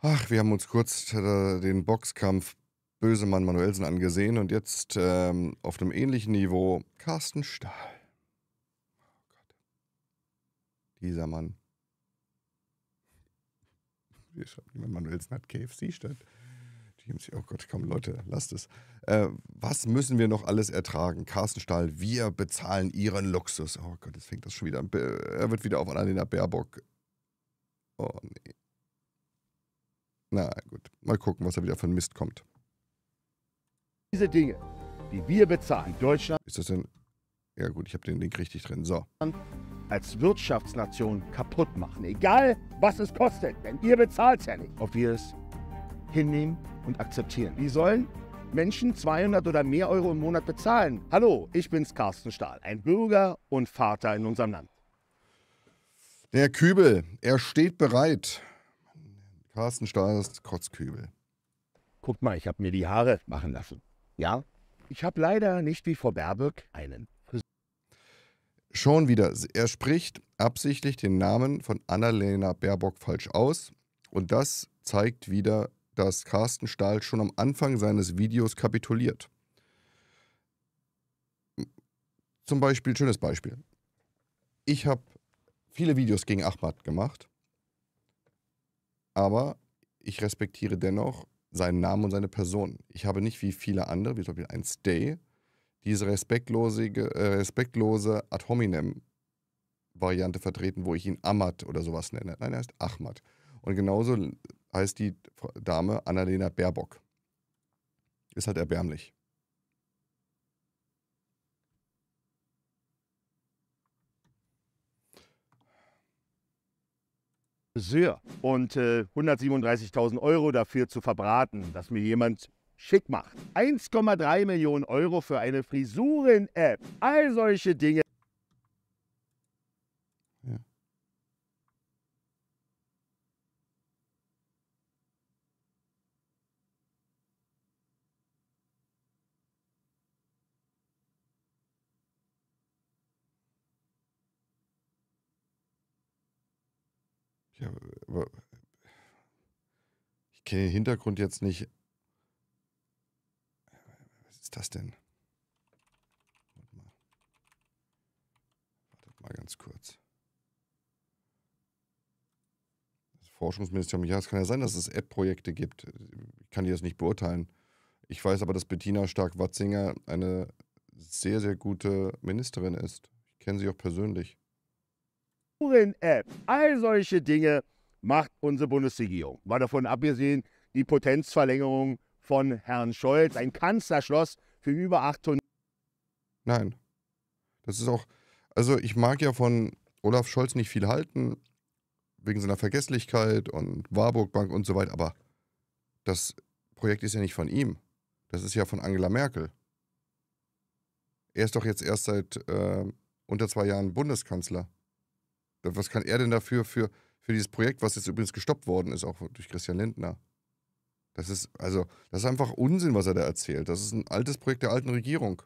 Ach, wir haben uns kurz äh, den Boxkampf Bösemann Manuelsen angesehen und jetzt ähm, auf einem ähnlichen Niveau Carsten Stahl. Oh Gott. Dieser Mann. Hier schreibt Manuelsen hat KFC statt. oh Gott, komm Leute, lasst es. Äh, was müssen wir noch alles ertragen? Carsten Stahl, wir bezahlen ihren Luxus. Oh Gott, jetzt fängt das schon wieder an. Er wird wieder auf Annalena Baerbock. Oh nee. Na gut, mal gucken, was da wieder von Mist kommt. Diese Dinge, die wir bezahlen, Deutschland. Ist das denn. Ja, gut, ich habe den Link richtig drin. So. Als Wirtschaftsnation kaputt machen. Egal, was es kostet, denn ihr bezahlt es ja nicht. Ob wir es hinnehmen und akzeptieren. Wie sollen Menschen 200 oder mehr Euro im Monat bezahlen? Hallo, ich bin's, Carsten Stahl, ein Bürger und Vater in unserem Land. Der Kübel, er steht bereit. Carsten Stahlers Kotzkübel. Guckt mal, ich habe mir die Haare machen lassen. Ja, ich habe leider nicht wie Frau Baerbock einen Schon wieder, er spricht absichtlich den Namen von Annalena Baerbock falsch aus. Und das zeigt wieder, dass Carsten Stahl schon am Anfang seines Videos kapituliert. Zum Beispiel, schönes Beispiel. Ich habe viele Videos gegen Ahmad gemacht aber ich respektiere dennoch seinen Namen und seine Person. Ich habe nicht wie viele andere, wie zum Beispiel ein Stay, diese respektlose, äh, respektlose ad hominem Variante vertreten, wo ich ihn Ahmad oder sowas nenne. Nein, er heißt Ahmad. Und genauso heißt die Dame Annalena Baerbock. Ist halt erbärmlich. Friseur und äh, 137.000 Euro dafür zu verbraten, dass mir jemand schick macht. 1,3 Millionen Euro für eine Frisuren-App. All solche Dinge. kenne den Hintergrund jetzt nicht. Was ist das denn? Warte mal, Warte mal ganz kurz. Das Forschungsministerium, ja, es kann ja sein, dass es App-Projekte gibt. Ich kann die das nicht beurteilen. Ich weiß aber, dass Bettina Stark-Watzinger eine sehr, sehr gute Ministerin ist. Ich kenne sie auch persönlich. Uhren-App, all solche Dinge macht unsere Bundesregierung. War davon abgesehen, die Potenzverlängerung von Herrn Scholz, ein Kanzlerschloss für über 800. Nein. Das ist auch, also ich mag ja von Olaf Scholz nicht viel halten, wegen seiner Vergesslichkeit und Warburg Bank und so weiter, aber das Projekt ist ja nicht von ihm. Das ist ja von Angela Merkel. Er ist doch jetzt erst seit äh, unter zwei Jahren Bundeskanzler. Was kann er denn dafür für für dieses Projekt, was jetzt übrigens gestoppt worden ist, auch durch Christian Lindner. Das ist, also, das ist einfach Unsinn, was er da erzählt. Das ist ein altes Projekt der alten Regierung.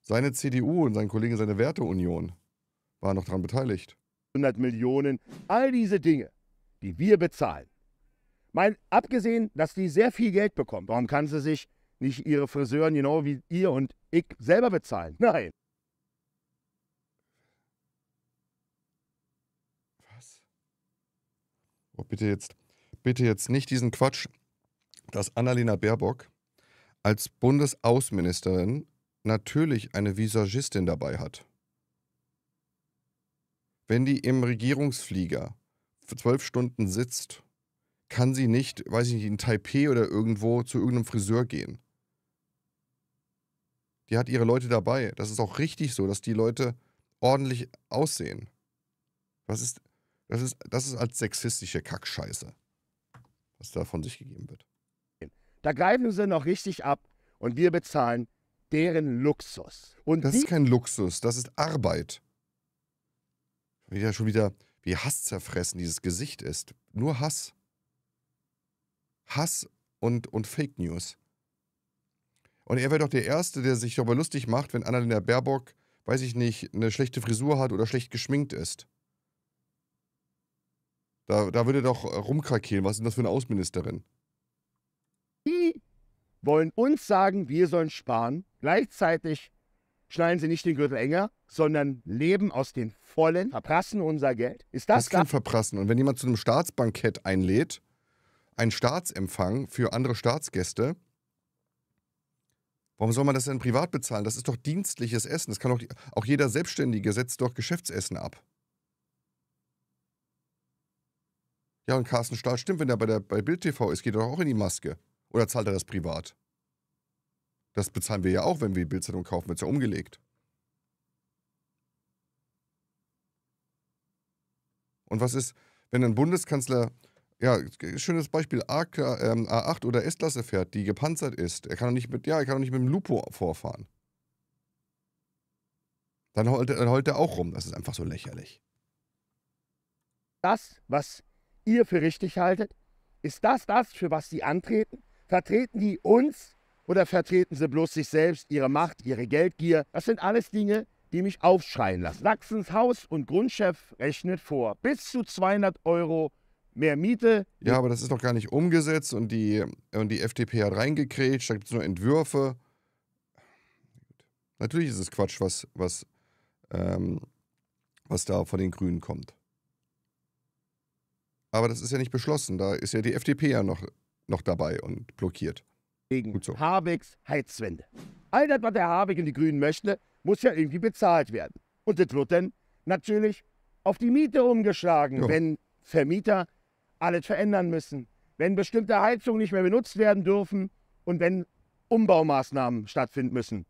Seine CDU und sein Kollege, seine Werteunion waren noch daran beteiligt. 100 Millionen, all diese Dinge, die wir bezahlen. Mein, abgesehen, dass die sehr viel Geld bekommen, warum kann sie sich nicht ihre Friseuren genau wie ihr und ich selber bezahlen? Nein. Oh, bitte jetzt, bitte jetzt nicht diesen Quatsch, dass Annalena Baerbock als Bundesaußenministerin natürlich eine Visagistin dabei hat. Wenn die im Regierungsflieger für zwölf Stunden sitzt, kann sie nicht, weiß ich nicht, in Taipei oder irgendwo zu irgendeinem Friseur gehen. Die hat ihre Leute dabei. Das ist auch richtig so, dass die Leute ordentlich aussehen. Was ist, das ist, das ist als sexistische Kackscheiße, was da von sich gegeben wird. Da greifen sie noch richtig ab und wir bezahlen deren Luxus. Und das ist kein Luxus, das ist Arbeit. Wieder schon wieder, wie Hass zerfressen dieses Gesicht ist. Nur Hass. Hass und, und Fake News. Und er wäre doch der Erste, der sich darüber lustig macht, wenn Annalena Baerbock, weiß ich nicht, eine schlechte Frisur hat oder schlecht geschminkt ist. Da, da würde doch äh, rumkrakeln. Was ist denn das für eine Außenministerin? Die wollen uns sagen, wir sollen sparen. Gleichzeitig schneiden sie nicht den Gürtel enger, sondern leben aus den vollen, verprassen unser Geld. Ist das Das kann verprassen. Und wenn jemand zu einem Staatsbankett einlädt, einen Staatsempfang für andere Staatsgäste, Warum soll man das denn privat bezahlen? Das ist doch dienstliches Essen. Das kann auch, auch jeder Selbstständige setzt doch Geschäftsessen ab. Ja, und Carsten Stahl stimmt, wenn er bei, der, bei Bild TV ist, geht er doch auch in die Maske. Oder zahlt er das privat? Das bezahlen wir ja auch, wenn wir die Bildzeitung kaufen, wird es ja umgelegt. Und was ist, wenn ein Bundeskanzler, ja, schönes Beispiel, A8 ähm, oder S-Klasse fährt, die gepanzert ist, er kann doch nicht mit, ja, er kann doch nicht mit dem Lupo vorfahren. Dann heult, dann heult er auch rum. Das ist einfach so lächerlich. Das, was ihr für richtig haltet? Ist das das, für was sie antreten? Vertreten die uns oder vertreten sie bloß sich selbst, ihre Macht, ihre Geldgier? Das sind alles Dinge, die mich aufschreien lassen. Sachsens Haus- und Grundchef rechnet vor bis zu 200 Euro mehr Miete. Ja, aber das ist doch gar nicht umgesetzt und die, und die FDP hat reingekrätscht, da gibt es nur Entwürfe. Natürlich ist es Quatsch, was, was, ähm, was da von den Grünen kommt. Aber das ist ja nicht beschlossen. Da ist ja die FDP ja noch, noch dabei und blockiert. Gegen so. Habecks Heizwende. All das, was der Habeck und die Grünen möchten, muss ja irgendwie bezahlt werden. Und das wird dann natürlich auf die Miete umgeschlagen, jo. wenn Vermieter alles verändern müssen, wenn bestimmte Heizungen nicht mehr benutzt werden dürfen und wenn Umbaumaßnahmen stattfinden müssen.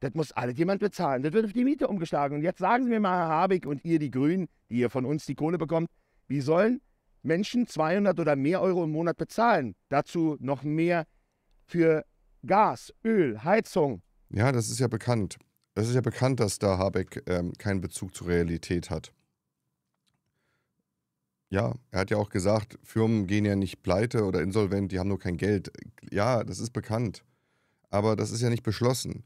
Das muss alles jemand bezahlen. Das wird auf die Miete umgeschlagen. Und jetzt sagen Sie mir mal, Herr Habeck und ihr, die Grünen, die ihr von uns die Kohle bekommt, wie sollen Menschen 200 oder mehr Euro im Monat bezahlen. Dazu noch mehr für Gas, Öl, Heizung. Ja, das ist ja bekannt. Es ist ja bekannt, dass da Habeck ähm, keinen Bezug zur Realität hat. Ja, er hat ja auch gesagt, Firmen gehen ja nicht pleite oder insolvent, die haben nur kein Geld. Ja, das ist bekannt. Aber das ist ja nicht beschlossen.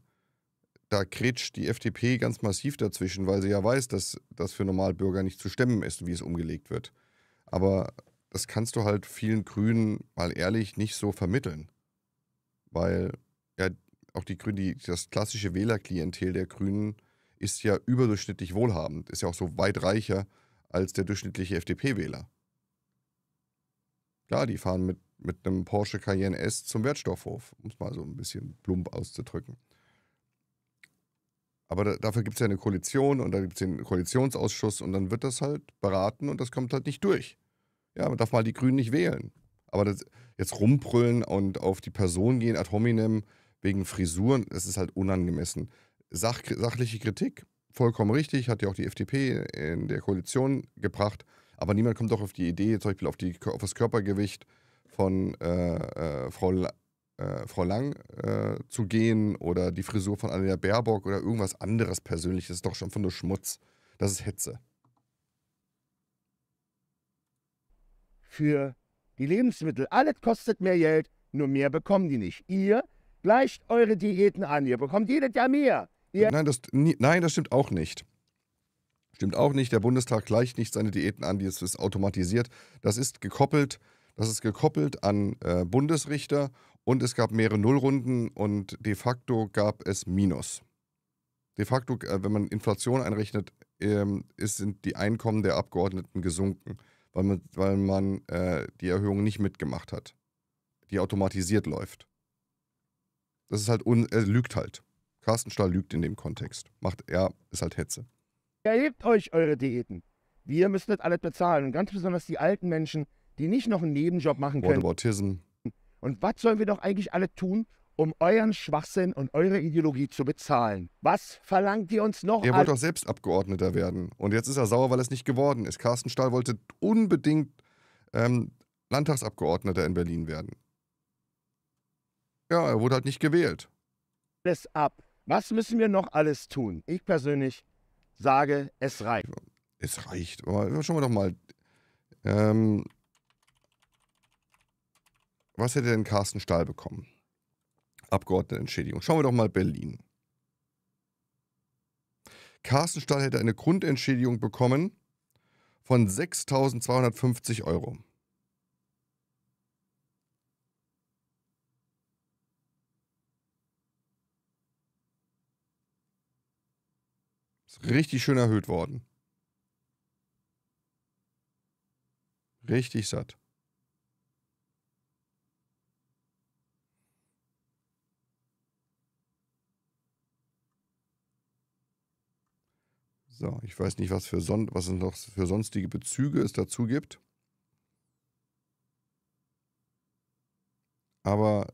Da kretscht die FDP ganz massiv dazwischen, weil sie ja weiß, dass das für Normalbürger nicht zu stemmen ist, wie es umgelegt wird. Aber das kannst du halt vielen Grünen mal ehrlich nicht so vermitteln. Weil ja auch die Grünen, die, das klassische Wählerklientel der Grünen ist ja überdurchschnittlich wohlhabend, ist ja auch so weit reicher als der durchschnittliche FDP-Wähler. Klar, die fahren mit, mit einem Porsche Cayenne S zum Wertstoffhof, um es mal so ein bisschen plump auszudrücken. Aber da, dafür gibt es ja eine Koalition und da gibt es den Koalitionsausschuss und dann wird das halt beraten und das kommt halt nicht durch. Ja, man darf mal die Grünen nicht wählen. Aber das, jetzt rumbrüllen und auf die Person gehen ad hominem wegen Frisuren, das ist halt unangemessen. Sach, sachliche Kritik, vollkommen richtig, hat ja auch die FDP in der Koalition gebracht. Aber niemand kommt doch auf die Idee, zum Beispiel auf, die, auf das Körpergewicht von äh, äh, Frau äh, Frau Lang äh, zu gehen oder die Frisur von Annalena Baerbock oder irgendwas anderes Persönliches. Das ist doch schon von nur Schmutz. Das ist Hetze. Für die Lebensmittel, alles kostet mehr Geld, nur mehr bekommen die nicht. Ihr gleicht eure Diäten an, ihr bekommt jedes Jahr mehr. Ihr nein, das, nein, das stimmt auch nicht. Stimmt auch nicht. Der Bundestag gleicht nicht seine Diäten an, die ist, ist automatisiert. Das ist gekoppelt, das ist gekoppelt an äh, Bundesrichter und es gab mehrere Nullrunden und de facto gab es Minus. De facto, äh, wenn man Inflation einrechnet, ähm, sind die Einkommen der Abgeordneten gesunken, weil man, weil man äh, die Erhöhung nicht mitgemacht hat, die automatisiert läuft. Das ist halt, un, er äh, lügt halt. Carsten Stahl lügt in dem Kontext. Macht, ja, ist halt Hetze. Erhebt euch eure Diäten. Wir müssen das alles bezahlen. Und ganz besonders die alten Menschen, die nicht noch einen Nebenjob machen können. What aboutism? Und was sollen wir doch eigentlich alle tun, um euren Schwachsinn und eure Ideologie zu bezahlen? Was verlangt ihr uns noch? Er wollte doch selbst Abgeordneter werden. Und jetzt ist er sauer, weil er es nicht geworden ist. Carsten Stahl wollte unbedingt ähm, Landtagsabgeordneter in Berlin werden. Ja, er wurde halt nicht gewählt. Alles ab. Was müssen wir noch alles tun? Ich persönlich sage, es reicht. Es reicht. Aber schauen wir doch mal. Ähm, was hätte denn Carsten Stahl bekommen? Abgeordnetenentschädigung. Schauen wir doch mal Berlin. Carsten Stahl hätte eine Grundentschädigung bekommen von 6.250 Euro. Ist richtig schön erhöht worden. Richtig satt. So, ich weiß nicht, was, für son was es noch für sonstige Bezüge es dazu gibt. Aber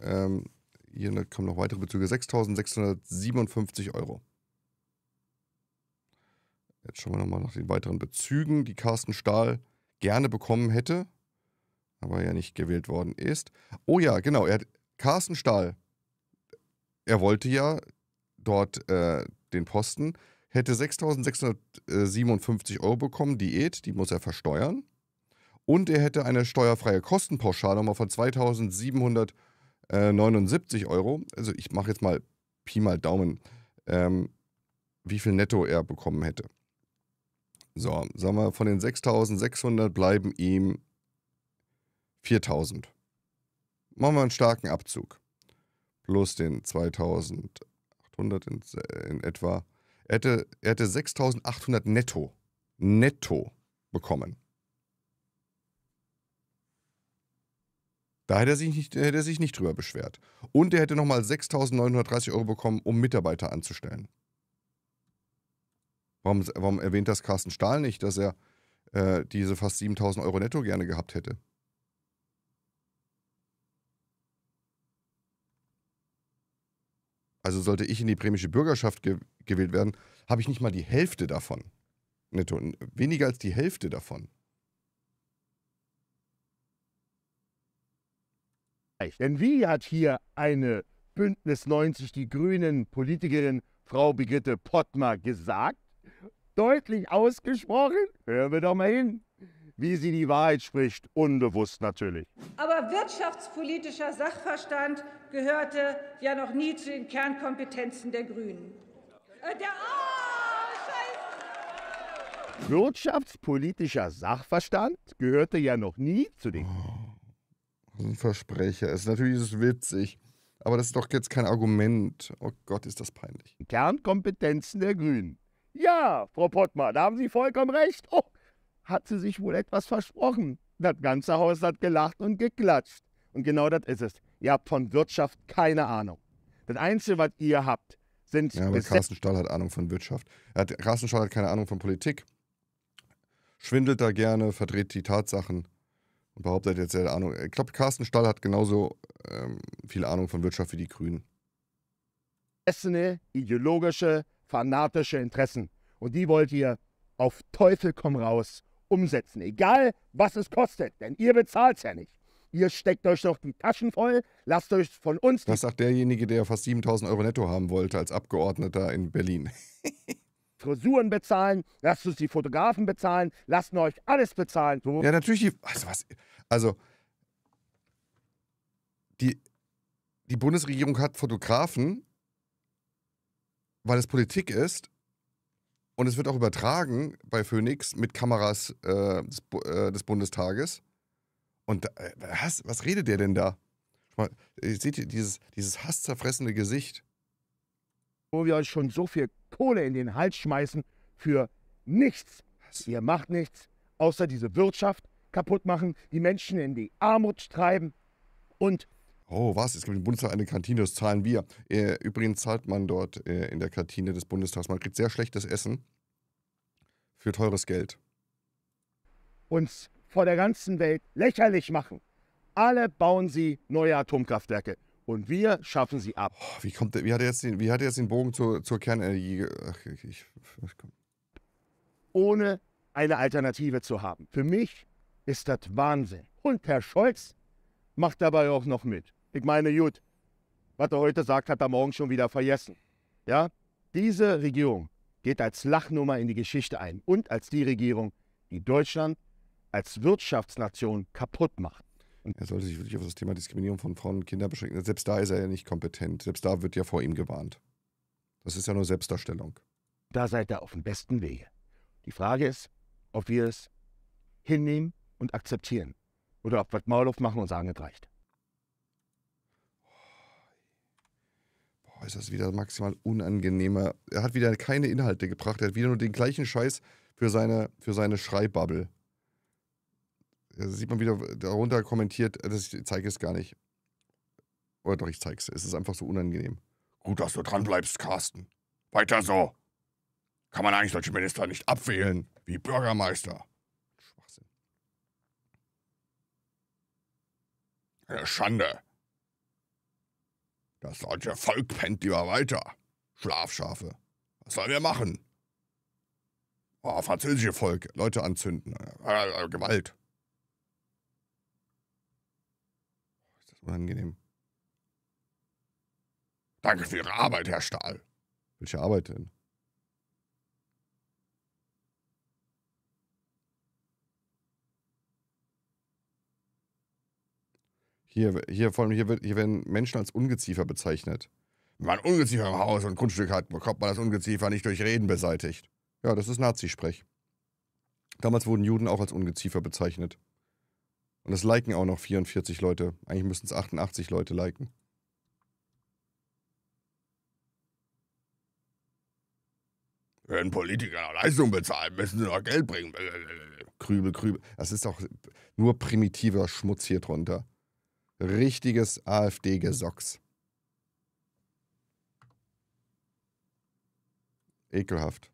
ähm, hier ne, kommen noch weitere Bezüge. 6.657 Euro. Jetzt schauen wir nochmal nach den weiteren Bezügen, die Carsten Stahl gerne bekommen hätte, aber ja nicht gewählt worden ist. Oh ja, genau, er hat, Carsten Stahl, er wollte ja dort äh, den Posten hätte 6.657 Euro bekommen, Diät, die muss er versteuern. Und er hätte eine steuerfreie Kostenpauschale nochmal von 2.779 Euro. Also ich mache jetzt mal Pi mal Daumen, ähm, wie viel netto er bekommen hätte. So, sagen wir, von den 6.600 bleiben ihm 4.000. Machen wir einen starken Abzug. Plus den 2.800 in, äh, in etwa er hätte, er hätte 6.800 netto, netto bekommen. Da hätte er sich nicht, hätte er sich nicht drüber beschwert. Und er hätte nochmal 6.930 Euro bekommen, um Mitarbeiter anzustellen. Warum, warum erwähnt das Carsten Stahl nicht, dass er äh, diese fast 7.000 Euro netto gerne gehabt hätte? Also sollte ich in die bremische Bürgerschaft ge gewählt werden, habe ich nicht mal die Hälfte davon. Netto, weniger als die Hälfte davon. Denn wie hat hier eine Bündnis 90 Die Grünen Politikerin Frau Brigitte Pottmer gesagt? Deutlich ausgesprochen? Hören wir doch mal hin wie sie die Wahrheit spricht, unbewusst natürlich. Aber wirtschaftspolitischer Sachverstand gehörte ja noch nie zu den Kernkompetenzen der Grünen. Äh, der oh, Wirtschaftspolitischer Sachverstand gehörte ja noch nie zu den. Oh, ein Versprecher. Es ist natürlich ist witzig. Aber das ist doch jetzt kein Argument. Oh Gott, ist das peinlich. Kernkompetenzen der Grünen. Ja, Frau Pottmar, da haben Sie vollkommen recht. Oh, hat sie sich wohl etwas versprochen. Das ganze Haus hat gelacht und geklatscht. Und genau das ist es. Ihr habt von Wirtschaft keine Ahnung. Das Einzige, was ihr habt, sind. Ja, aber Carsten Stahl hat Ahnung von Wirtschaft. Er hat, Carsten Stahl hat keine Ahnung von Politik. Schwindelt da gerne, verdreht die Tatsachen und behauptet jetzt, er Ahnung. Ich glaube, Carsten Stahl hat genauso ähm, viel Ahnung von Wirtschaft wie die Grünen. Essene, ideologische, fanatische Interessen. Und die wollt ihr auf Teufel komm raus umsetzen, egal was es kostet, denn ihr bezahlt es ja nicht. Ihr steckt euch doch die Taschen voll, lasst euch von uns. Das sagt derjenige, der fast 7000 Euro netto haben wollte als Abgeordneter in Berlin. Frisuren bezahlen, lasst uns die Fotografen bezahlen, lasst euch alles bezahlen. So. Ja, natürlich. also, was, also die, die Bundesregierung hat Fotografen, weil es Politik ist, und es wird auch übertragen bei Phoenix mit Kameras äh, des, äh, des, Bundestages. Und äh, was, was redet der denn da? Mal, seht ihr dieses, dieses hasszerfressende Gesicht? Wo wir euch schon so viel Kohle in den Hals schmeißen für nichts. Was? Ihr macht nichts, außer diese Wirtschaft kaputt machen, die Menschen in die Armut treiben und Oh, was? Es gibt im Bundestag eine Kantine, das zahlen wir. Äh, übrigens zahlt man dort äh, in der Kantine des Bundestags. Man kriegt sehr schlechtes Essen für teures Geld. Uns vor der ganzen Welt lächerlich machen. Alle bauen sie neue Atomkraftwerke. Und wir schaffen sie ab. Oh, wie, kommt, der, wie, hat er jetzt den, wie hat er jetzt den Bogen zur, zur Kernenergie? Ach, ich, ich, Ohne eine Alternative zu haben. Für mich ist das Wahnsinn. Und Herr Scholz macht dabei auch noch mit. Ich meine, gut, was er heute sagt, hat er morgen schon wieder vergessen. Ja? Diese Regierung geht als Lachnummer in die Geschichte ein und als die Regierung, die Deutschland als Wirtschaftsnation kaputt macht. Er sollte sich wirklich auf das Thema Diskriminierung von Frauen und Kindern beschränken. Selbst da ist er ja nicht kompetent. Selbst da wird ja vor ihm gewarnt. Das ist ja nur Selbstdarstellung. Da seid ihr auf dem besten Wege. Die Frage ist, ob wir es hinnehmen und akzeptieren oder ob wir das Maul aufmachen und sagen, es reicht. Boah, ist das wieder maximal unangenehmer. Er hat wieder keine Inhalte gebracht. Er hat wieder nur den gleichen Scheiß für seine, für seine Schreibbubble. Da sieht man wieder darunter kommentiert, äh, das, ich zeige es gar nicht. Oder doch, ich zeige Es Es ist einfach so unangenehm. Gut, dass du dranbleibst, Carsten. Weiter so. Kann man eigentlich solche Minister nicht abwählen, wie Bürgermeister. Schwachsinn. Eine äh, Schande. Das deutsche Volk pennt lieber weiter. Schlafschafe. Was sollen wir machen? Oh, französische Volk. Leute anzünden. Äh, äh, Gewalt. Oh, ist das unangenehm. Danke für Ihre Arbeit, Herr Stahl. Welche Arbeit denn? Hier, hier, vor allem hier, wird, hier werden Menschen als Ungeziefer bezeichnet. Wenn man Ungeziefer im Haus und Grundstück hat, bekommt man das Ungeziefer nicht durch Reden beseitigt. Ja, das ist Nazisprech. Damals wurden Juden auch als Ungeziefer bezeichnet. Und das liken auch noch 44 Leute. Eigentlich müssten es 88 Leute liken. Wenn Politiker noch Leistung bezahlen, müssen sie noch Geld bringen. Krübel, Krübel. Das ist doch nur primitiver Schmutz hier drunter richtiges AfD-Gesocks. Ekelhaft.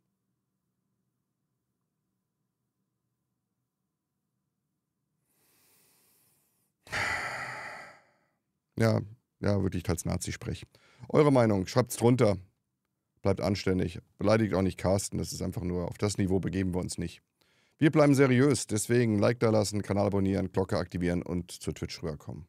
Ja, ja, wirklich als Nazi sprech. Eure Meinung, schreibt's drunter. Bleibt anständig. Beleidigt auch nicht Carsten, das ist einfach nur, auf das Niveau begeben wir uns nicht. Wir bleiben seriös, deswegen Like da lassen, Kanal abonnieren, Glocke aktivieren und zu Twitch rüberkommen.